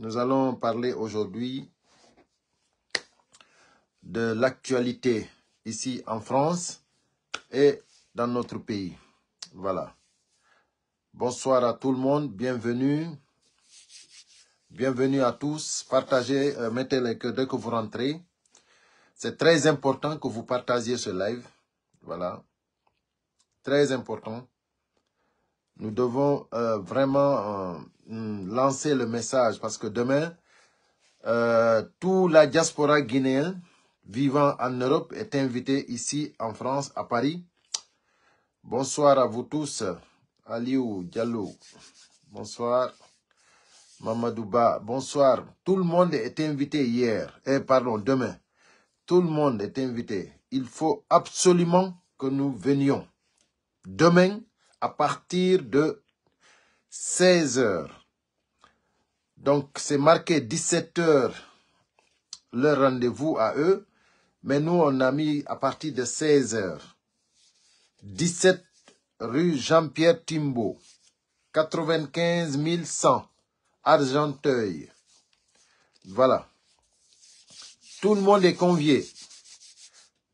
Nous allons parler aujourd'hui de l'actualité ici en France et dans notre pays. Voilà. Bonsoir à tout le monde, bienvenue. Bienvenue à tous. Partagez, euh, mettez les que dès que vous rentrez. C'est très important que vous partagiez ce live. Voilà. Très important. Nous devons euh, vraiment euh, mm, lancer le message parce que demain, euh, toute la diaspora guinéenne vivant en Europe est invitée ici en France, à Paris. Bonsoir à vous tous. Aliou Diallo, bonsoir. Mamadouba, bonsoir. Tout le monde est invité hier, eh, pardon, demain. Tout le monde est invité. Il faut absolument que nous venions. Demain, à partir de 16 h Donc c'est marqué 17 h leur rendez-vous à eux, mais nous on a mis à partir de 16 h 17 rue Jean-Pierre Thimbault. 95 100, Argenteuil. Voilà. Tout le monde est convié.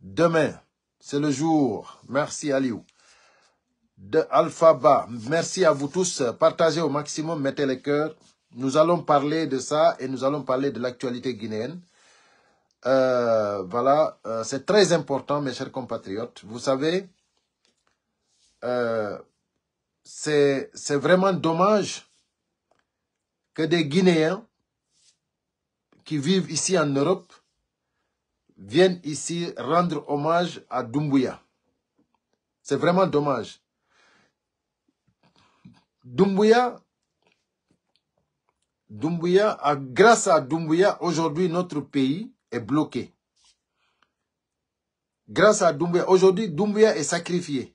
Demain, c'est le jour. Merci Aliou de Alpha Ba. Merci à vous tous. Partagez au maximum, mettez les cœurs. Nous allons parler de ça et nous allons parler de l'actualité guinéenne. Euh, voilà, euh, c'est très important, mes chers compatriotes. Vous savez, euh, c'est vraiment dommage que des Guinéens qui vivent ici en Europe viennent ici rendre hommage à Doumbouya. C'est vraiment dommage. Dumbuya, Dumbuya, grâce à Dumbuya, aujourd'hui notre pays est bloqué. Grâce à Dumbuya, aujourd'hui Dumbuya est sacrifié.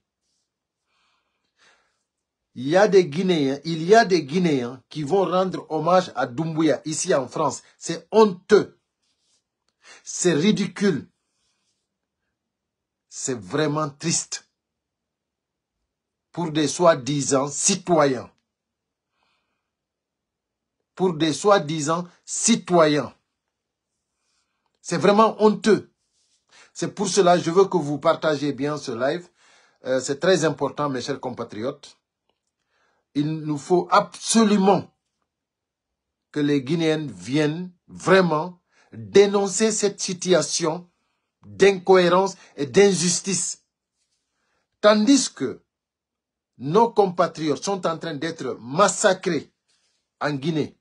Il y a des Guinéens, il y a des Guinéens qui vont rendre hommage à Dumbuya ici en France. C'est honteux. C'est ridicule. C'est vraiment triste pour des soi-disant citoyens. Pour des soi-disant citoyens. C'est vraiment honteux. C'est pour cela que je veux que vous partagez bien ce live. Euh, c'est très important, mes chers compatriotes. Il nous faut absolument que les Guinéens viennent vraiment dénoncer cette situation d'incohérence et d'injustice. Tandis que nos compatriotes sont en train d'être massacrés en Guinée,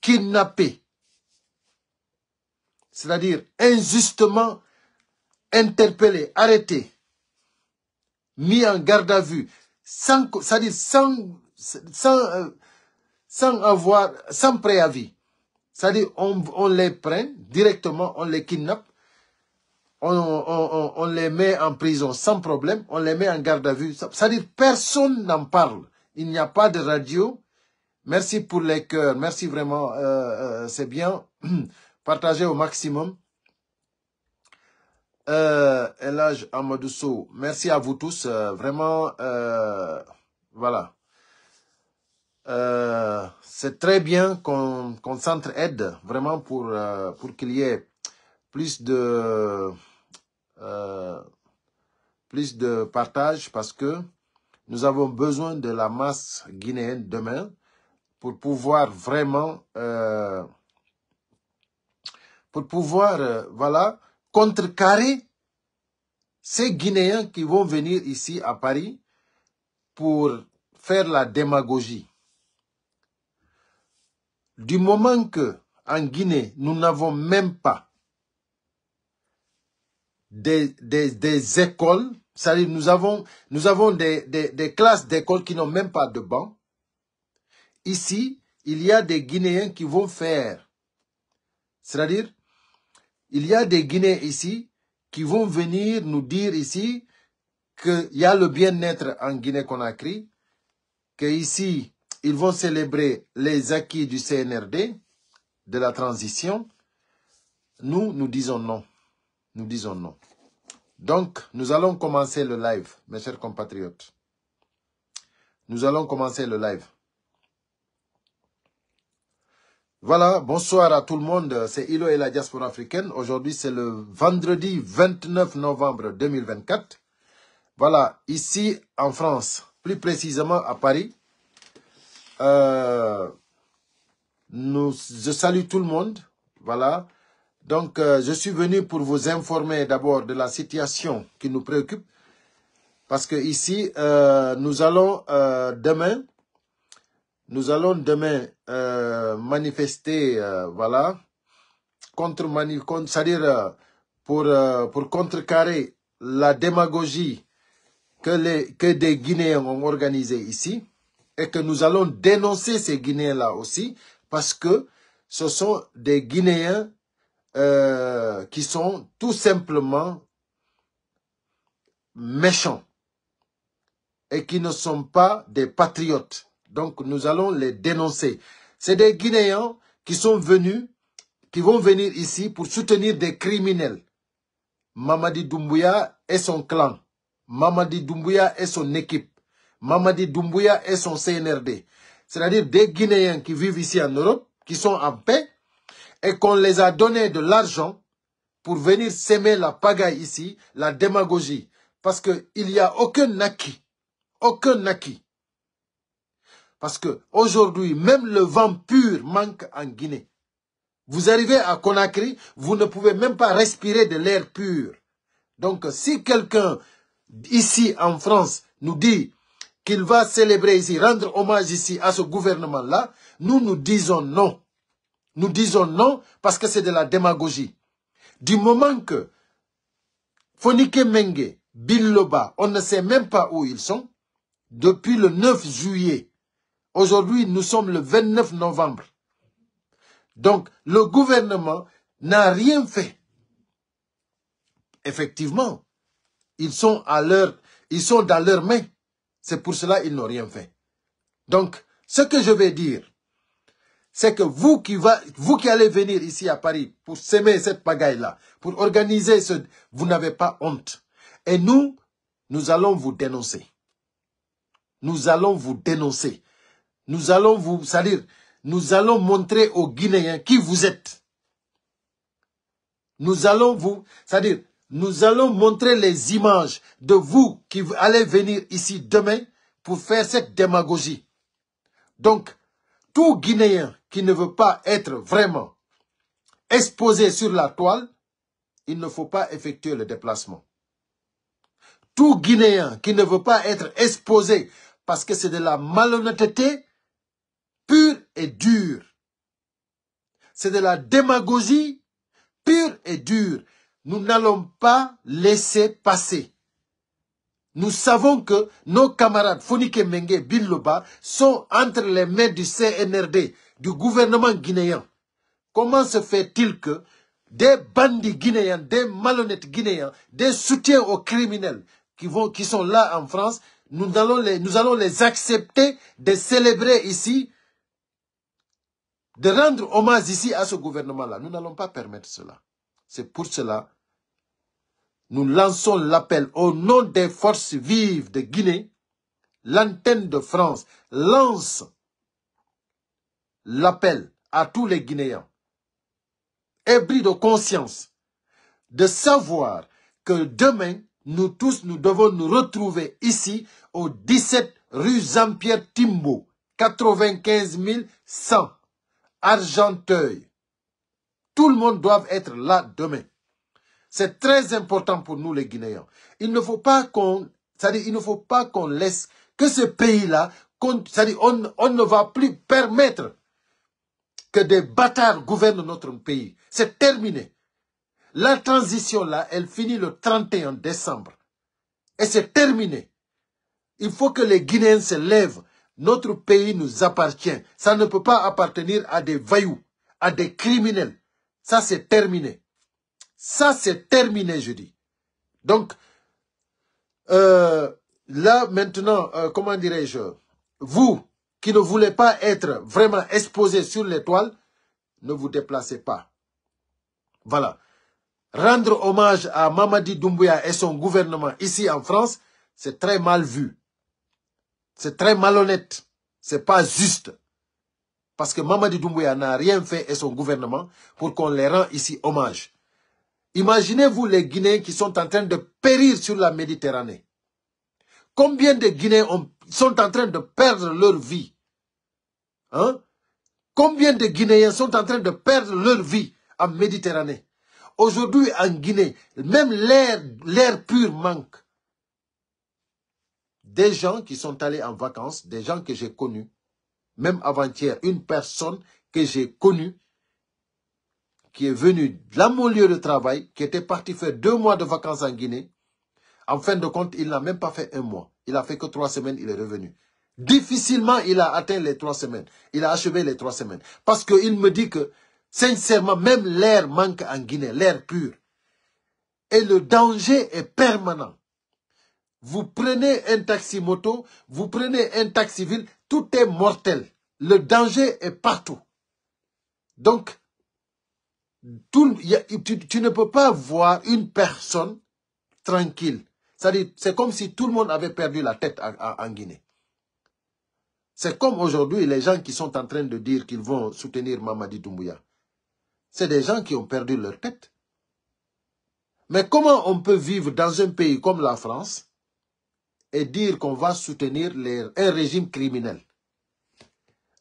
kidnappés, c'est-à-dire injustement interpellés, arrêtés, mis en garde à vue, sans, c'est-à-dire euh, sans, avoir, sans préavis. C'est-à-dire on, on les prend directement, on les kidnappe, on, les met en prison sans problème, on les met en garde à vue. C'est-à-dire, personne n'en parle. Il n'y a pas de radio. Merci pour les cœurs. Merci vraiment. Euh, euh, c'est bien. Partagez au maximum. Euh, Elage merci à vous tous. Euh, vraiment, voilà. C'est très bien qu'on s'entre-aide. vraiment pour, pour qu'il y ait plus de euh, plus de partage parce que nous avons besoin de la masse guinéenne demain pour pouvoir vraiment, euh, pour pouvoir, euh, voilà, contrecarrer ces Guinéens qui vont venir ici à Paris pour faire la démagogie. Du moment que, en Guinée, nous n'avons même pas des, des, écoles, c'est-à-dire nous avons, nous avons des, des classes d'école qui n'ont même pas de banc. Ici, il y a des Guinéens qui vont faire, c'est-à-dire, il y a des Guinéens ici qui vont venir nous dire ici qu'il y a le bien-être en Guinée-Conakry, qu'ici, ils vont célébrer les acquis du CNRD, de la transition. Nous, nous disons non. Nous disons non. Donc, nous allons commencer le live, mes chers compatriotes. Nous allons commencer le live. Voilà, bonsoir à tout le monde. C'est Ilo et la diaspora africaine. Aujourd'hui, c'est le vendredi 29 novembre 2024. Voilà, ici en France, plus précisément à Paris. Euh, je salue tout le monde. Voilà, donc, euh, je suis venu pour vous informer d'abord de la situation qui nous préoccupe, parce que ici, euh, nous allons euh, demain, nous allons demain manifester, voilà, contre, contre c'est-à-dire pour, contrecarrer la démagogie que, les, que des Guinéens ont organisée ici, et que nous allons dénoncer ces Guinéens-là aussi, parce que ce sont des Guinéens euh, qui sont tout simplement méchants et qui ne sont pas des patriotes. Donc nous allons les dénoncer. C'est des Guinéens qui sont venus, qui vont venir ici pour soutenir des criminels. Mamadi Doumbouya et son clan. Mamadi Doumbouya et son équipe. Mamadi Doumbouya et son CNRD. C'est-à-dire des Guinéens qui vivent ici en Europe, qui sont en paix, et qu'on les a donné de l'argent pour venir s'aimer la pagaille ici, la démagogie. Parce qu'il n'y a aucun acquis. Aucun acquis. Parce que aujourd'hui, même le vent pur manque en Guinée. Vous arrivez à Conakry, vous ne pouvez même pas respirer de l'air pur. Donc, si quelqu'un ici en France nous dit qu'il va célébrer ici, rendre hommage ici à ce gouvernement-là, nous nous disons non. Nous disons non parce que c'est de la démagogie. Du moment que Fonike Menge, Billoba, on ne sait même pas où ils sont, depuis le 9 juillet, aujourd'hui nous sommes le 29 novembre. Donc le gouvernement n'a rien fait. Effectivement, ils sont, à ils sont dans leurs mains. C'est pour cela qu'ils n'ont rien fait. Donc, ce que je vais dire, c'est que vous qui, va, vous qui allez venir ici à Paris pour semer cette pagaille-là, pour organiser ce... Vous n'avez pas honte. Et nous, nous allons vous dénoncer. Nous allons vous dénoncer. Nous allons vous... C'est-à-dire, nous allons montrer aux Guinéens qui vous êtes. Nous allons vous... C'est-à-dire, nous allons montrer les images de vous qui allez venir ici demain pour faire cette démagogie. Donc, tout Guinéen qui ne veut pas être vraiment exposé sur la toile, il ne faut pas effectuer le déplacement. Tout Guinéen qui ne veut pas être exposé parce que c'est de la malhonnêteté pure et dure. C'est de la démagogie pure et dure. Nous n'allons pas laisser passer. Nous savons que nos camarades Fonike Menge Bin Loba sont entre les mains du CNRD du gouvernement guinéen. Comment se fait-il que des bandits guinéens, des malhonnêtes guinéens, des soutiens aux criminels qui, vont, qui sont là en France, nous allons, les, nous allons les accepter de célébrer ici, de rendre hommage ici à ce gouvernement-là. Nous n'allons pas permettre cela. C'est pour cela nous lançons l'appel au nom des forces vives de Guinée. L'antenne de France lance l'appel à tous les Guinéens, ébris de conscience, de savoir que demain, nous tous, nous devons nous retrouver ici au 17 rue Jean-Pierre Timbo, 95 100, Argenteuil. Tout le monde doit être là demain. C'est très important pour nous les Guinéens. Il ne faut pas qu'on, il ne faut pas qu'on laisse que ce pays-là, on ne va plus permettre que des bâtards gouvernent notre pays. C'est terminé. La transition, là, elle finit le 31 décembre. Et c'est terminé. Il faut que les Guinéens se lèvent. Notre pays nous appartient. Ça ne peut pas appartenir à des vaillous, à des criminels. Ça, c'est terminé. Ça, c'est terminé, je dis. Donc, euh, là, maintenant, euh, comment dirais-je Vous, qui ne voulait pas être vraiment exposé sur l'étoile, ne vous déplacez pas. Voilà. Rendre hommage à Mamadi Doumbouya et son gouvernement ici en France, c'est très mal vu. C'est très malhonnête. C'est pas juste. Parce que Mamadi Doumbouya n'a rien fait et son gouvernement pour qu'on les rende ici hommage. Imaginez-vous les Guinéens qui sont en train de périr sur la Méditerranée. Combien de Guinéens ont sont en train de perdre leur vie. Hein? Combien de Guinéens sont en train de perdre leur vie en Méditerranée Aujourd'hui, en Guinée, même l'air pur manque. Des gens qui sont allés en vacances, des gens que j'ai connus, même avant-hier, une personne que j'ai connue, qui est venue de mon lieu de travail, qui était parti faire deux mois de vacances en Guinée, en fin de compte, il n'a même pas fait un mois. Il a fait que trois semaines, il est revenu. Difficilement, il a atteint les trois semaines. Il a achevé les trois semaines. Parce qu'il me dit que, sincèrement, même l'air manque en Guinée, l'air pur. Et le danger est permanent. Vous prenez un taxi moto, vous prenez un taxi ville, tout est mortel. Le danger est partout. Donc, tu ne peux pas voir une personne tranquille cest c'est comme si tout le monde avait perdu la tête en Guinée. C'est comme aujourd'hui les gens qui sont en train de dire qu'ils vont soutenir Mamadi Doumbouya. C'est des gens qui ont perdu leur tête. Mais comment on peut vivre dans un pays comme la France et dire qu'on va soutenir un régime criminel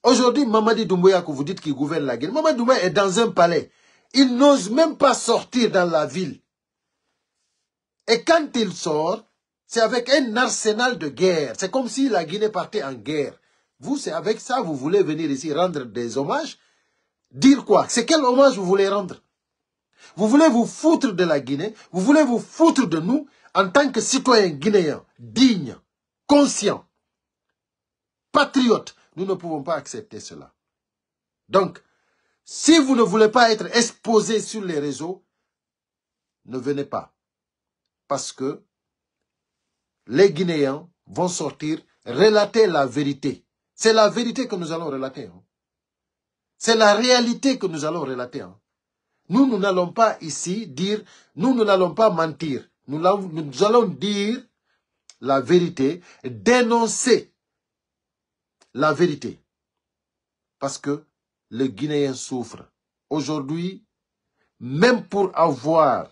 Aujourd'hui, Mamadi Doumbouya, que vous dites qu'il gouverne la Guinée, Mamadi Doumbouya est dans un palais. Il n'ose même pas sortir dans la ville et quand il sort, c'est avec un arsenal de guerre. C'est comme si la Guinée partait en guerre. Vous, c'est avec ça, vous voulez venir ici rendre des hommages. Dire quoi C'est quel hommage vous voulez rendre Vous voulez vous foutre de la Guinée, vous voulez vous foutre de nous en tant que citoyens guinéens, dignes, conscients, patriotes. Nous ne pouvons pas accepter cela. Donc, si vous ne voulez pas être exposé sur les réseaux, ne venez pas parce que les Guinéens vont sortir relater la vérité. C'est la vérité que nous allons relater. Hein. C'est la réalité que nous allons relater. Hein. Nous, nous n'allons pas ici dire, nous, nous n'allons pas mentir. Nous, nous allons dire la vérité, dénoncer la vérité. Parce que les Guinéens souffrent. Aujourd'hui, même pour avoir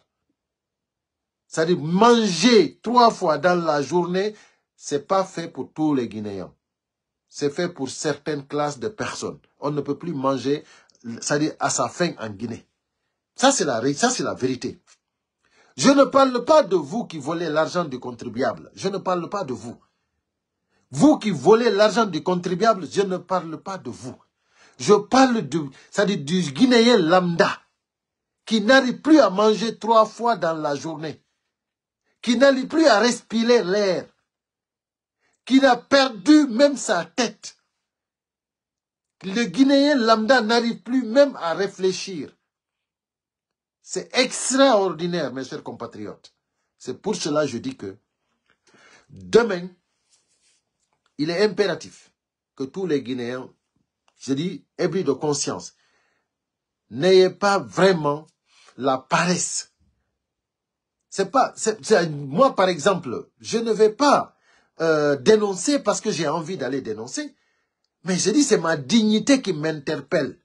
c'est-à-dire manger trois fois dans la journée, c'est pas fait pour tous les Guinéens. C'est fait pour certaines classes de personnes. On ne peut plus manger, c'est-à-dire à sa faim en Guinée. Ça, c'est la, la vérité. Je ne parle pas de vous qui volez l'argent du contribuable. Je ne parle pas de vous. Vous qui volez l'argent du contribuable, je ne parle pas de vous. Je parle du Guinéen lambda qui n'arrive plus à manger trois fois dans la journée qui n'arrive plus à respirer l'air, qui a perdu même sa tête. Le Guinéen lambda n'arrive plus même à réfléchir. C'est extraordinaire, mes chers compatriotes. C'est pour cela que je dis que demain, il est impératif que tous les Guinéens, je dis, épris de conscience, n'ayez pas vraiment la paresse c'est pas, moi par exemple, je ne vais pas euh, dénoncer parce que j'ai envie d'aller dénoncer, mais je dis c'est ma dignité qui m'interpelle.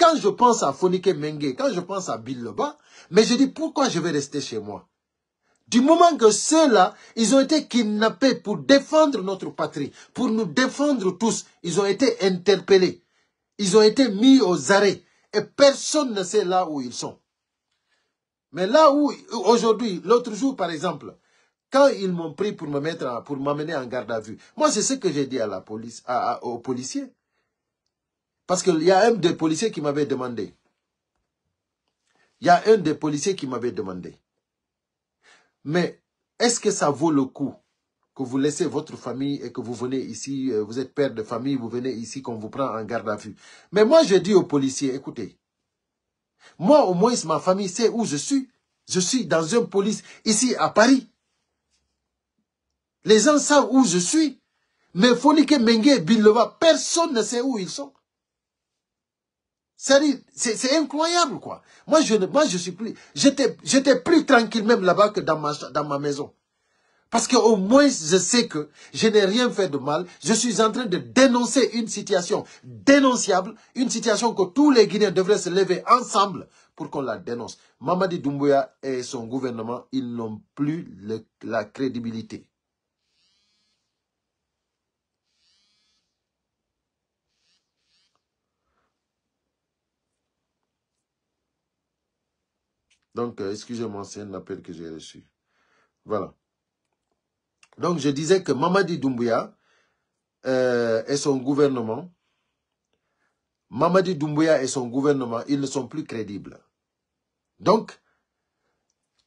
Quand je pense à Fonike Menge, quand je pense à Bill Leba, mais je dis pourquoi je vais rester chez moi Du moment que ceux-là, ils ont été kidnappés pour défendre notre patrie, pour nous défendre tous, ils ont été interpellés, ils ont été mis aux arrêts et personne ne sait là où ils sont. Mais là où, aujourd'hui, l'autre jour par exemple, quand ils m'ont pris pour me mettre pour m'amener en garde à vue, moi c'est ce que j'ai dit à la police, aux policiers. Parce qu'il y a un des policiers qui m'avait demandé. Il y a un des policiers qui m'avait demandé. Mais est-ce que ça vaut le coup que vous laissez votre famille et que vous venez ici, euh, vous êtes père de famille, vous venez ici, qu'on vous prend en garde à vue. Mais moi, j'ai dit aux policiers, écoutez, moi, au moins, ma famille sait où je suis. Je suis dans une police ici à Paris. Les gens savent où je suis. Mais folique Menge Billeva, personne ne sait où ils sont. C'est incroyable, quoi. Moi, je, moi, je suis plus, j'étais, j'étais plus tranquille même là-bas que dans ma, dans ma maison. Parce qu'au moins, je sais que je n'ai rien fait de mal. Je suis en train de dénoncer une situation dénonciable, une situation que tous les Guinéens devraient se lever ensemble pour qu'on la dénonce. Mamadi Doumbouya et son gouvernement, ils n'ont plus la crédibilité. Donc, euh, excusez-moi, c'est un appel que j'ai reçu. Voilà. Donc je disais que Mamadi Doumbouya euh, et son gouvernement, Mamadi Doumbouya et son gouvernement, ils ne sont plus crédibles. Donc,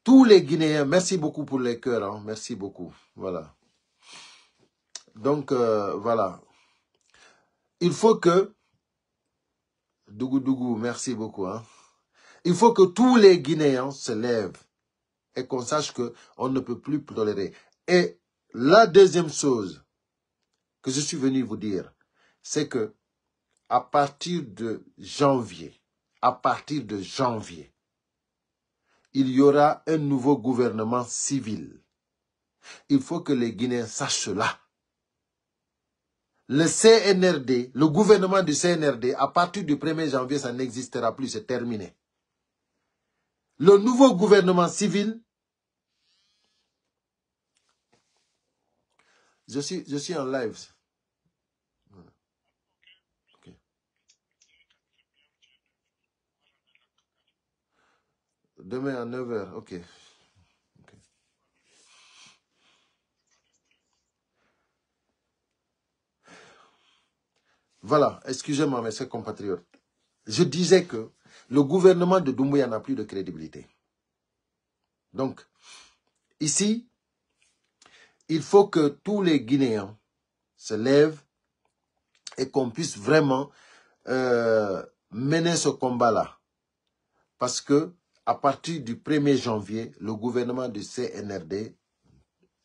tous les Guinéens, merci beaucoup pour les cœurs, hein, merci beaucoup, voilà. Donc, euh, voilà. Il faut que, Dougou Dougou, merci beaucoup, hein. Il faut que tous les Guinéens se lèvent et qu'on sache qu'on ne peut plus tolérer. Et la deuxième chose que je suis venu vous dire, c'est que à partir de janvier, à partir de janvier, il y aura un nouveau gouvernement civil. Il faut que les Guinéens sachent cela. Le CNRD, le gouvernement du CNRD, à partir du 1er janvier, ça n'existera plus, c'est terminé. Le nouveau gouvernement civil Je suis, en live. Demain à 9h, ok. Voilà, excusez-moi mes chers compatriotes. Je disais que le gouvernement de Doumbouya n'a plus de crédibilité. Donc, ici, il faut que tous les Guinéens se lèvent et qu'on puisse vraiment euh, mener ce combat-là. Parce que à partir du 1er janvier, le gouvernement du CNRD,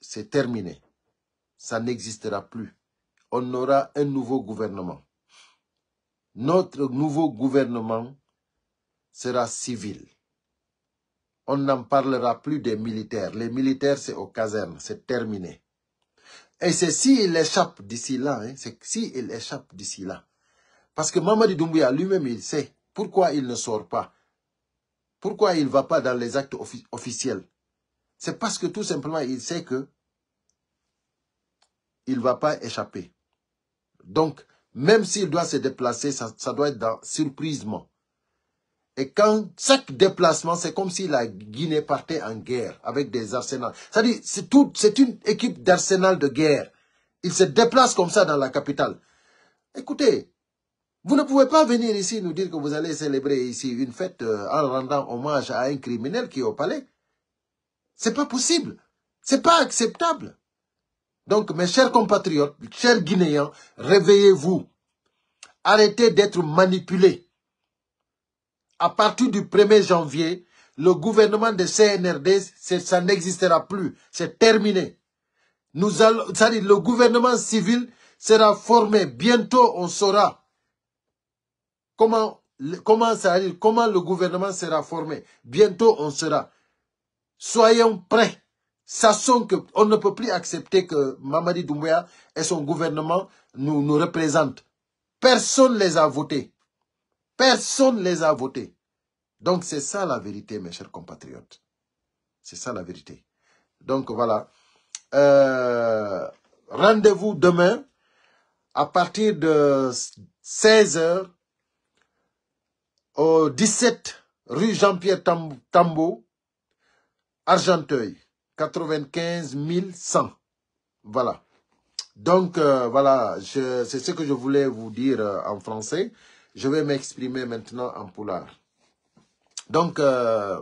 c'est terminé. Ça n'existera plus. On aura un nouveau gouvernement. Notre nouveau gouvernement sera civil on n'en parlera plus des militaires. Les militaires, c'est aux casernes, c'est terminé. Et c'est s'il échappe d'ici là, hein, c'est s'il échappe d'ici là. Parce que Mamadi Doumbouya lui-même, il sait pourquoi il ne sort pas. Pourquoi il ne va pas dans les actes officiels. C'est parce que tout simplement, il sait que il ne va pas échapper. Donc, même s'il doit se déplacer, ça, ça doit être dans surprisement. Et quand chaque déplacement, c'est comme si la Guinée partait en guerre avec des arsenals. cest à c'est tout, c'est une équipe d'arsenal de guerre. Ils se déplacent comme ça dans la capitale. Écoutez, vous ne pouvez pas venir ici nous dire que vous allez célébrer ici une fête euh, en rendant hommage à un criminel qui est au palais. C'est pas possible. C'est pas acceptable. Donc, mes chers compatriotes, chers Guinéens, réveillez-vous. Arrêtez d'être manipulés à partir du 1er janvier, le gouvernement de CNRD, ça n'existera plus. C'est terminé. Nous allons, le gouvernement civil sera formé. Bientôt, on saura comment, comment ça comment le gouvernement sera formé. Bientôt, on saura. Soyons prêts. Sachons on ne peut plus accepter que Mamadi Doumbouya et son gouvernement nous, nous représentent. Personne ne les a votés. Personne ne les a votés. Donc c'est ça la vérité, mes chers compatriotes. C'est ça la vérité. Donc voilà. Euh, rendez-vous demain à partir de 16h au 17 rue Jean-Pierre Tambo, Argenteuil, 95 Voilà. Donc, euh, voilà, c'est ce que je voulais vous dire euh, en français. Je vais m'exprimer maintenant en poulard. Donc, euh,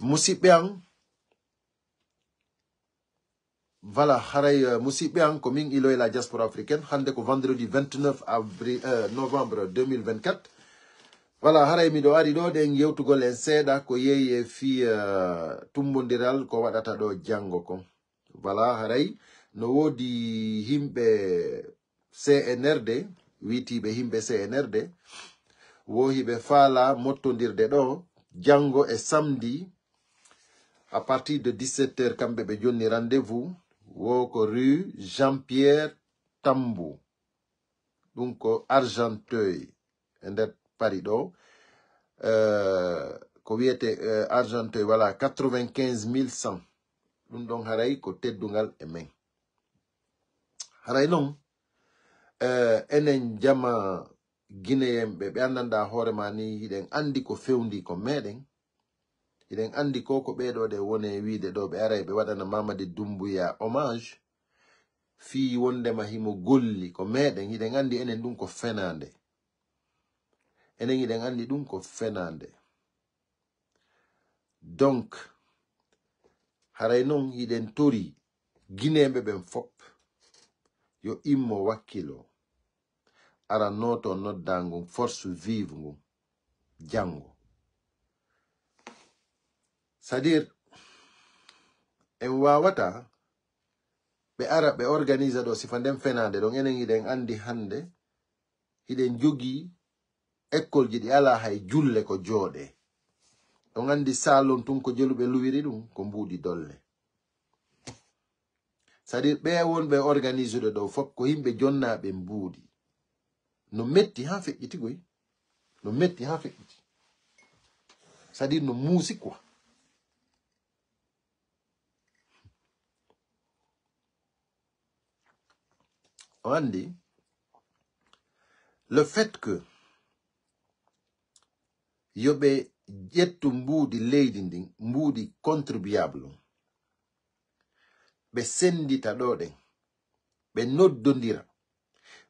Moussipiang, voilà, Moussi euh, Moussipiang, coming il est la diaspora africaine, Handeko vendredi 29 avril, euh, novembre 2024. Voilà, Haray Mido Arido, den yewtugo lenseda, ko ye fi tumbundiral euh, tumbondiral, ko wadata do django ko. Voilà, Haray, no wodi himbe CNRD, witiɓe himɓe cnrd e wohiɓe faala mottodirde ɗo jango e samedi à partir de 17 h kamɓe ɓe rendez-vous wo ko rue jean pierre tambou Donc, ko argenteuil e nder Parido. ɗo euh, ko wiyete euh, argenteuil voilà 95 100 ɗum haray ko teddungal e men haray Eh, enen jama gineyenɓe ɓe andanda hoorema ni yiɗen andi ko fewndi ko meɗen iɗen andi ko ko ɓeɗo ɗe woni e wiide ɗo ɓe aray ɓe waɗana mamadi dumbuya hommage fi wondema himo golli ko meɗen iɗen andi enen ɗum ko fenande enen iɗen andi ɗum ko fenande donc haray noon iɗen tori gineɓe ɓen fop yo immo wakkilo aran noto nodda ngun force vive ngun jango sadir en wawata ɓe ara ɓe organisa ɗo sifa nden fenade ɗon enen hiɗen andi hande hiɗen jogi ecole ji ɗi ala hay julle ko jooɗe ɗon andi salon tun ko joluɓe luwiri ɗum ko mbuɗi dolle sadi ɓe wonɓe organisuɗo dow fof ko yimɓe jonnaɓe mbuudi no metti ha feƴƴiti goy no metti ha feƴƴiti sadi no muusi quoi o andi le fait que yoɓe ƴettu mbuudi leydi ndin mbuudi contribuable ɓe sendita ɗo ɗen ɓe noddodira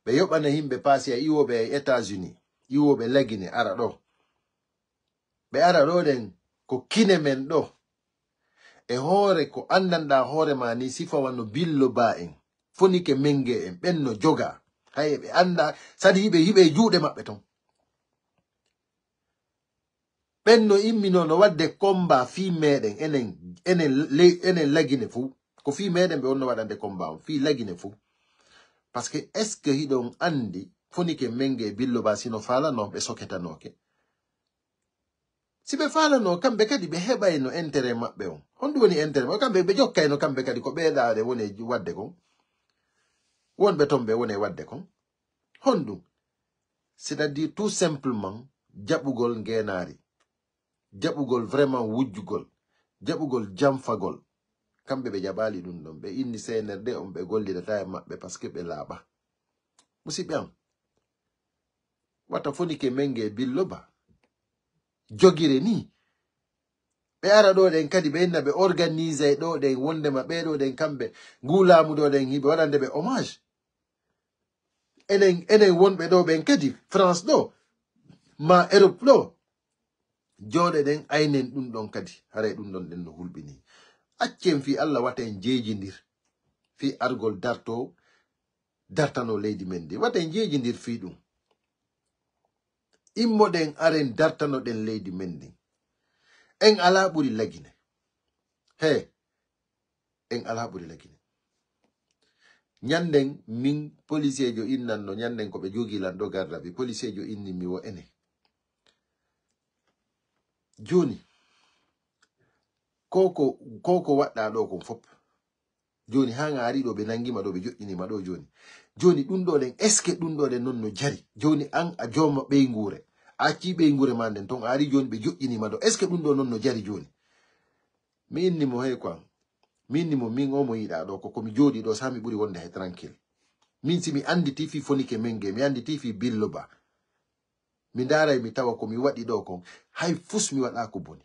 ɓe yoɓana himɓe pasia iwoɓe e états-unis iwoɓe lagine ara ɗo ɓe ara ɗo ɗen ko kine men ɗo e hoore ko andanɗa hoorema ni sifawa no billo ba en fonike menge en ɓen no joga haye ɓe anda sadi hiɓe hiɓe e juuɗe maɓɓe ton ɓen no imminono wadde comba fi meɗen enen enen enen lagine fuu ko fi meɗen ɓe wonno waɗande combat on fi lagine fuu par ce que est ce que hiɗon andi foniken menge billo ba sino falanon ɓe soketanoke si ɓe falano kamɓe kadi ɓe heɓayno intérét maɓɓe on honɗum woni intérét maɓɓe kamɓe ɓe jokkayno kamɓe kadi ko ɓeɗare woni wadde kon wonɓe ton ɓe woni wadde kon honɗum c'est à dire tout simplement jaɓugol ngenari jaɓugol vraiment wujjugol jaɓugol jamfagol kamɓe ɓe jaɓali ɗum ɗon ɓe inni senerde on ɓe gollidata e maɓɓe paske ɓe laaɓa musiɓɓe am watta foni ke menge e billo ba jogire ni ɓe ara ɗo ɗen kadi ɓe inna ɓe organise e ɗo ɗen wondema ɓeɗo ɗen kamɓe ngulamu ɗo ɗen hiɓe waɗa nde ɓe hommage enen enen wonɓe ɗo ɓen kadi france ɗo ma europe ɗo joɗe ɗen aynen ɗum ɗon kadi haray ɗum ɗon ɗen no hulɓini accen fi allah waten jejidir fi argol darto dartano leydi men ndi waten jejidir fi ɗum immoɗen aren dartanoɗen leydi men ndi en ala ɓuri lagine he en ala ɓuri lagine nyanden min policier jo innanno nyanden ko ɓe jogilan ɗo garda bi policier jo inni mi wo ene joni koko koko waɗɗa do kon fop joni ha gaari ɗo ɓe nangima ɗo ɓe joƴƴinima ɗo joni joni ɗum ɗo ɗen est ce que ɗum ɗo ɗen non no jari joni an a joma ɓey nguure a acci ɓey nguure ma nden ton a ari joni ɓe joƴƴinima ɗo est ce que ɗum ɗo non no jari joni mi innimo hey quoi mi innimo min o mo yiɗa ɗo ko komi joɗi ɗo sa mi ɓuri wonde hay tranquille min si mi anditi fi fonike men ge mi anditi fi billo ba mi ndaray mi tawa komi waɗi ɗo kon hay fus mi waɗa ko boni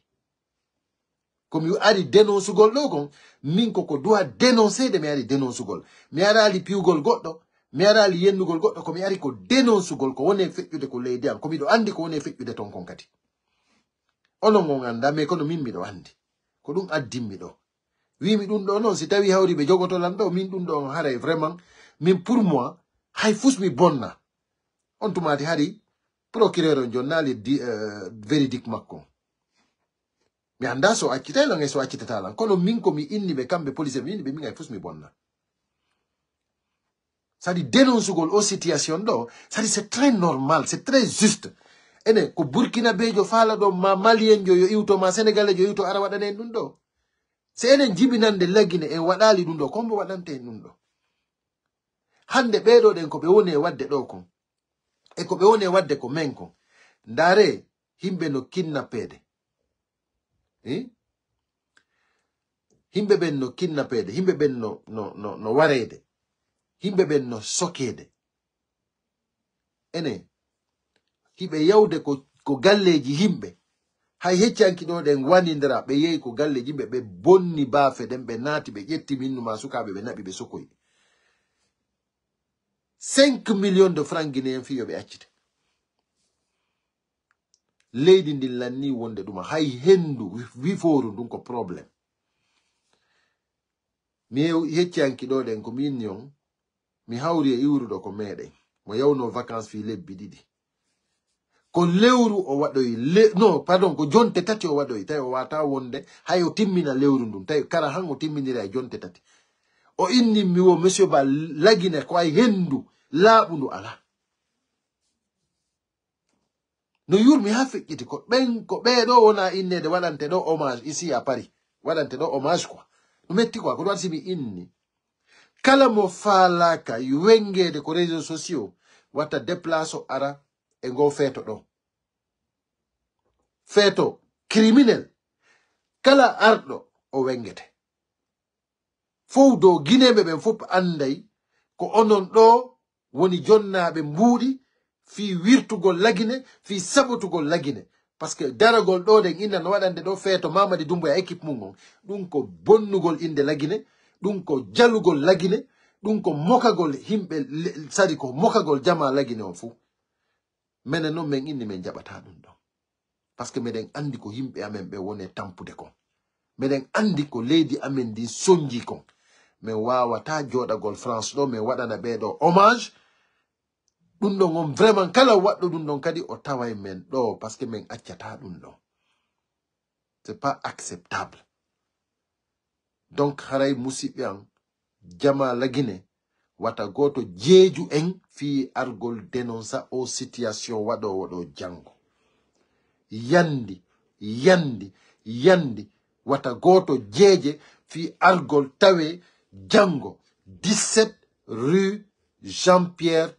comme yu ari denonsugol do kon min ko duwa dénoncéde mi ari dénoncugol mi ara ali piwgol goddo mi ara ali yennugol goɗɗo ari ko denonsugol ko woni feƴƴude ko leydi am do andi ko woni feƴƴude ton kon O onon nganda me ko kono min do andi. ko ɗum do wi mi dum do noon si tawi hawri jogoto jogotolan ɗo min dum do haray vraiment min pour moi hay mi bonna on tumati hari procureur on jonnali uh, véridique makko mi anda so akita lan e akita talan kono min ko mi inni be kambe policier mi inni be ɓe min ay fus mi bonna sadi gol o situation ɗo sadi c'est très normal c'est très juste ene ko burkina be jo fala do ma malien jo yo iwto ma sénégalais jo iwto ara wadane en do ɗo ene enen nande lagine en wadali ɗum do kombo wadante en do hande be do den ko be woni wadde do kon e ko be woni wadde ko menko ndare himbe himɓe no kinnapede himɓe ɓen no kidnapede himɓe ɓen no no no no wareede himɓe ɓen no sokeede ene hiɓe yawde ko ko galleji himɓe hay heccanki ɗo ɗen wanidira ɓe yehi ko galleji himɓe ɓe bonni baafe ɗen ɓe naati ɓe ƴetti minnuma sukaɓe ɓe naɓi ɓe sokoyi cinq million de franc guinéen fi yo ɓe accite leydi ndin lanni wonde ɗum hay hendu wifooru ndun ko probléme mi hecciyanki ɗo ɗen ko min on mi hawri e iwruɗo ko meɗen mo yawno vacance fi lebbi ɗiɗi ko lewru o waɗoy no pardon ko jonte tati o waɗoy tawi o wata wonde hay o timmina lewru ndun tawi kara han o timminira e jonte tati o innin mi wo monsieur ba lagine ko ay hendu laaɓundu ala no yurmi ha feƴƴiti ko ɓen ko ɓeɗo wona innede waɗante ɗo homage ici a paris waɗante ɗo homage quoi no metti quoi ko ɗum mi inni kala mo faalaka wengede ko réseau sociaux watta déplace o ara e ngo feeto ɗo feeto criminel kala arɗo o wengete fof dow guineɓe ɓen fof anday ko onon ɗo woni jonnaɓe mbuuɗi fi wirtugol lagine fi sabutugol lagine par ce que daragol ɗo nden inna no waɗande ɗo feeto mamadi dumbo e équipe mum on ɗum ko bonnugol inde lagine ɗum ko jalugol lagine ɗum ko mokagol himɓe sadi ko mokagol jama lagine on fuu minen noon min inni min jaɓata ɗum ɗon par ce que miɗen andi ko himɓe amen ɓe woni tampude kon miɗen andi ko leydi amen ndin soñji kon min wawata joɗagol france ɗo min waɗana ɓeɗo hommage ɗum ɗon on vraiment kala waɗɗo ɗum don kadi o taway e men do parce que men accata c'est pas acceptable donc haray musidɓe am jama lagine wata goto jeeju fi argol denonsa o situation wado wado jango yandi yandi yandi wata goto fi argol tawe jango 17 rue jean pierre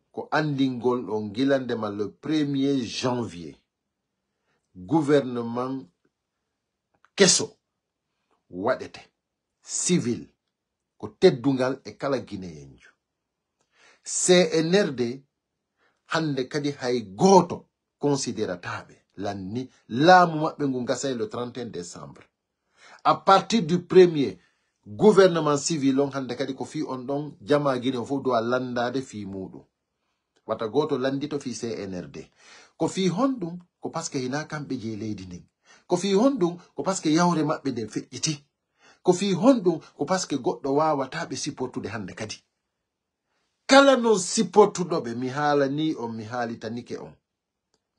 ko andingol on gilandema le 1er janvier gouvernement keso Wadete civil ko teddungal e kala guineyenju cnrd hande kadi hay Goto considérable. L'année, la maɓɓe ngou gasay le 31 décembre à partir du premier gouvernement civil on hande kadi ko fi on ɗon jama guiné landade fi wata goto landito fi cnrd ko fi honɗum ko paske hina kamɓe je leydi ndin ko fi honɗum ko paske yawre maɓɓe nden feƴƴiti ko fi honɗum ko paske goɗɗo wawata ɓe siportude hande kadi kala non siportuɗoɓe mi ni on mi haalitanike on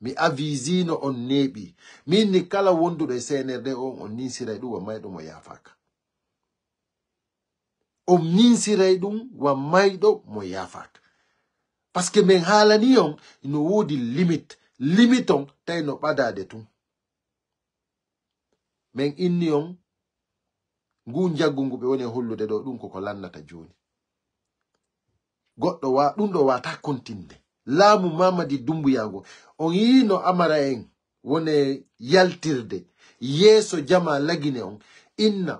mi avisino on neɓi min ni kala wonduɗo e cnrd on on ninsiray ɗum wammay ɗum o yafaka on ninsiray ɗum wammay ɗo mo yafaka par ce que min haalani on no woodi limit limit on tawi no ɓadade tun min inni on ngu jaggu ngu ɓe woni e hollude ɗo ɗum koko lannata jooni goɗɗo wa ɗum ɗo wata kontinde laamu mamadi dumbuyago on yino amara en wone yaltirde yeeso jama lagine on inna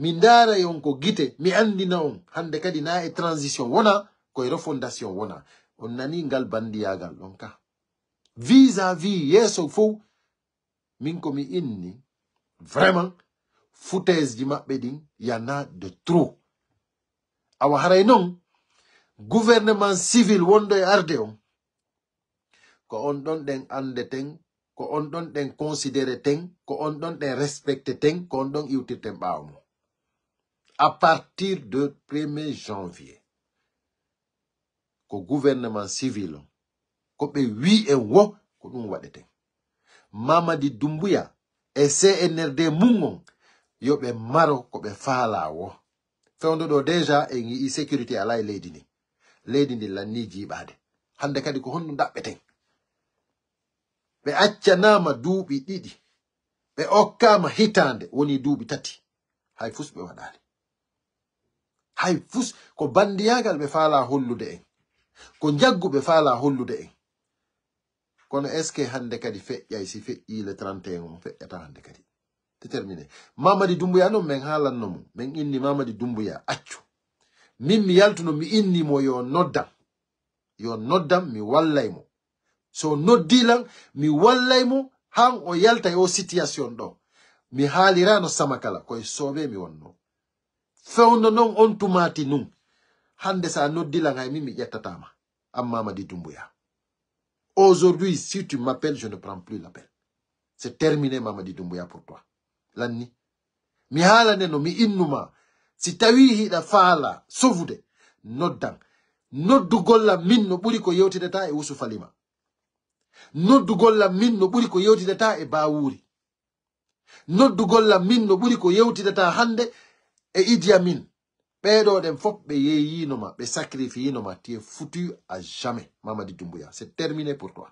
mi ndaara e on ko gite mi andina on hande kadi na e transition wona voilà. koyro fondation wona on nani ngal bandiyagal ɗon ka vis à vis yeeso fof min komi inni vraiment foutaise di y en yana de trop awa haray non gouvernement civil wondo e arde on ko on don den andeten ko on don den considéreten ko on don den respecteten ko on don iwtirten ɓaawo à partir de 1er janvier ko gouvernement civil ko ɓe wi'en wo ko ɗum waɗete mamadi dumbuya e cnrd mumgon yo ɓe maro ko ɓe faala wo fewdo ɗo déjà en yi'i sécurité ala e leydi ndi leydi ndi lanni jiiɓade hande kadi ko honno ɗaɓɓeten ɓe accanama duuɓi ɗiɗi ɓe okkama hitande woni duuɓi tati hay fus ɓe waɗali hay fus ko bandiyagal ɓe faala hollude en ko jagguɓe faala hollude en kono est ce que hannde kadi feƴƴay si feƴƴi le 31 o feƴƴata hannde kadi déterminé mamadi dumbuya noon min haalanno mum min inni mamadi dumbuya accu min mi yaltuno mi innimo yo noddan yo noddan mi wallay mo so noddilan mi wallay mo han o yalta e o situation ɗo mi haalirano sama kala koye soobe mi wonno fewndo non on tumati nun hande sa noddila ngay min mi ƴettatama amma madi dumbuya aujourd'hui si tu m'appelles je ne prends plus l'appel c'est terminé mamadi dumbuya pour toi lanni mi haalane no mi innuma si tawi hiɗa faala sofude noddan noddugolla min no ɓuri ko yewtidata e usufalima noddugolla min no ɓuri ko yewtidata e bawuri noddugolla min no ɓuri ko yewtidata hande e idiamin ɓeɗoɗen fof be yeyinoma ɓe sacrifiinoma tie foutu à jamais mamadi dumbuya c'est terminé pour toi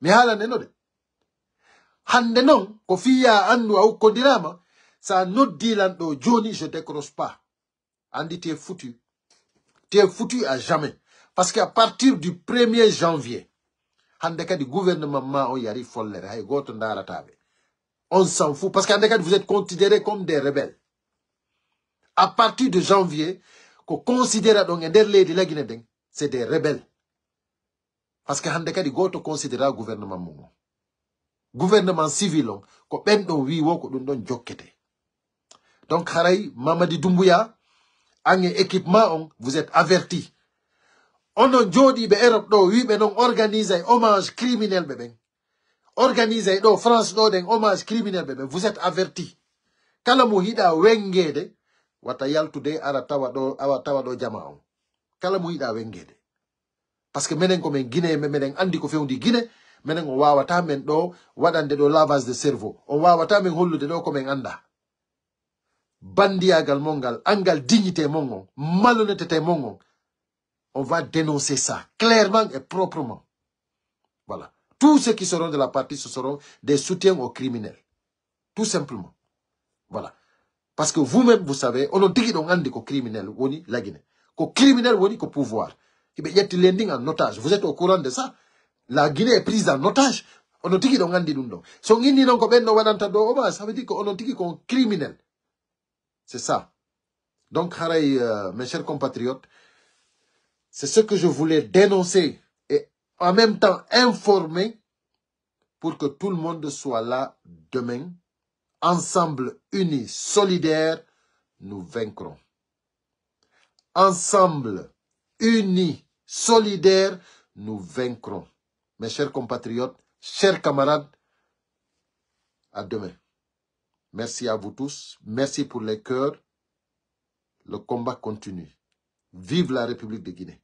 mi haalan eno de hande non ko fiya andu a no sa noddilan do joni je décroche pas andi t'es foutu t'es foutu à jamais parce que à partir du 1er janvier hande kadi gouvernement ma o yari follere hay goto table on s'en fout parce que hande vous êtes considérés comme des rebelles à partir de janvier qu'on considéra ɗon e nder de la Guinée, c'est des rebelles, parce que que hannde kadi gooto considéra gouvernement Le gouvernement civil qu'on ko ɓen ɗon wi wo ko ɗum ɗon donc haray mamadi dumbuya angé équipement vous êtes averti dit jooɗiɓe ben, europe ɗo wiɓe noon organise un hommage criminel ɓe ɓen ben. france non, hommage criminel ben, vous êtes averti kala mo hiɗa wata yaltude ara tawa do awa tawa ɗo jama on kala mo yiɗa wengede Parce que que minen komin guine menen andi ko fewndi guiné, menen on wawata men do wadande do lavage de cerveau on wawata men hollude ko men anda Bandiagal mongal, angal dignité mongon, malhonnêteté mon on on va dénoncer ça clairement et proprement voilà tous ceux qui seront de la partie ce seront des soutiens aux criminels tout simplement voilà parce que vous-même vous savez on on qu'il y a ko criminel la Guinée. ko criminel woni le pouvoir a eh des lendin en otage vous êtes au courant de ça la guinée est prise en otage On On qu'il y a un ɗon so on a dit qu'il y a un oma ça veut dire qu'on qu'il y a un criminel c'est ça donc euh, mes chers compatriotes c'est ce que je voulais dénoncer et en même temps informer pour que tout le monde soit là demain Ensemble, unis, solidaires, nous vaincrons. Ensemble, unis, solidaires, nous vaincrons. Mes chers compatriotes, chers camarades, à demain. Merci à vous tous. Merci pour les cœurs. Le combat continue. Vive la République de Guinée.